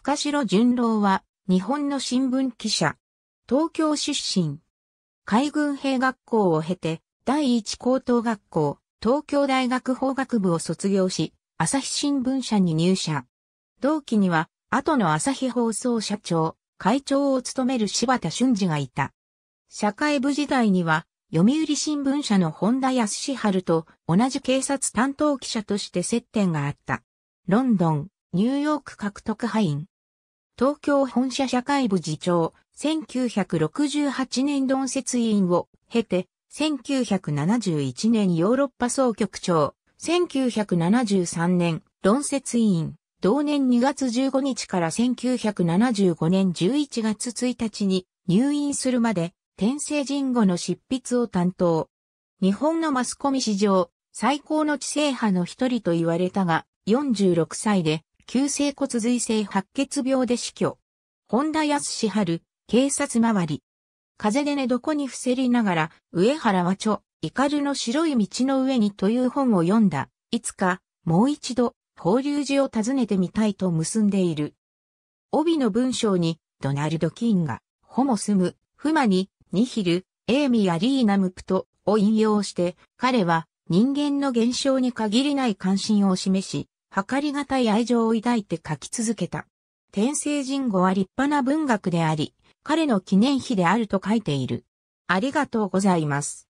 深城淳郎は、日本の新聞記者。東京出身。海軍兵学校を経て、第一高等学校、東京大学法学部を卒業し、朝日新聞社に入社。同期には、後の朝日放送社長、会長を務める柴田俊二がいた。社会部時代には、読売新聞社の本田康志春と同じ警察担当記者として接点があった。ロンドン、ニューヨーク獲得派員、東京本社社会部次長、1968年論説委員を経て、1971年ヨーロッパ総局長、1973年論説委員、同年2月15日から1975年11月1日に入院するまで、天聖人語の執筆を担当。日本のマスコミ史上、最高の知性派の一人と言われたが、46歳で急性骨髄性白血病で死去。本田康志春、警察周り。風で寝床に伏せりながら、上原はちょ、怒るの白い道の上にという本を読んだ。いつか、もう一度、法隆寺を訪ねてみたいと結んでいる。帯の文章に、ドナルド・キンが、ホモスム、フマニ、ニヒル、エーミア・リーナ・ムプトを引用して、彼は人間の現象に限りない関心を示し、計りがたい愛情を抱いて書き続けた。天聖人語は立派な文学であり、彼の記念碑であると書いている。ありがとうございます。